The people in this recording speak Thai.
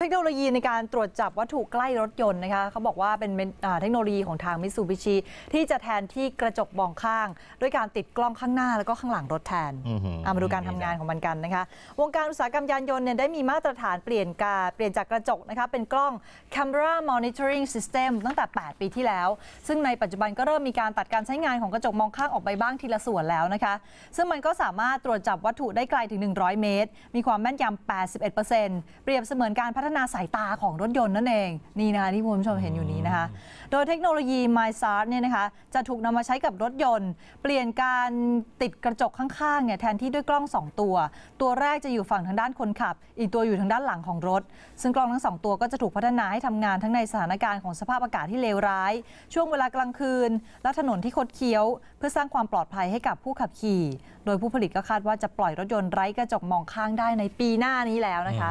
เทคโนโลยีในการตรวจจับวัตถุใกล้รถยนต์นะคะเขาบอกว่าเป็นเทคโนโลยีของทางมิสูบิชิที่จะแทนที่กระจกมองข้าง ด้วยการติดกล้องข้างหน้าแล้วก็ข้างหลังรถแทนเอามาดูการทำงานของมันกันนะคะ วงการอุตสาหกรรมยานยนต์เนี่ยได้มีมาตรฐานเปลี่ยนการเปลี่ยนจากกระจกนะคะเป็นกล้อง camera monitoring system ตั้งแต่ 8 ปีที่แล้ว ซึ่งในปัจจุบันก็เริ่มมีการตัดการใช้งานของกระจกมองข้างออกไปบ้างทีละส่วนแล้วนะคะ ซึ่งมันก็สามารถตรวจจับวัตถุได้ไกลถึง 100 เมตร มีความแม่นยำ81%เปรียบเสมือนการพัฒนาสายตาของรถยนต์นั่นเอง นี่นะคะที่คุณผู้ชมเห็นอยู่นี้นะคะ โดยเทคโนโลยี MySart เนี่ยนะคะจะถูกนำมาใช้กับรถยนต์เปลี่ยนการติดกระจกข้างๆเนี่ยแทนที่ด้วยกล้อง 2 ตัว ตัวแรกจะอยู่ฝั่งทางด้านคนขับ อีกตัวอยู่ทางด้านหลังของรถ ซึ่งกล้องทั้งสองตัวก็จะถูกพัฒนา ให้ทำงานทั้งในสถานการณ์ของสภาพอากาศที่เลวร้าย ช่วงเวลากลางคืน และถนนที่คดเคี้ยว เพื่อสร้างความปลอดภัยให้กับผู้ขับขี่ โดยผู้ผลิตก็คาดว่าจะปล่อยรถยนต์ไร้กระจกมองข้างได้ในปีหน้านี้แล้วนะคะ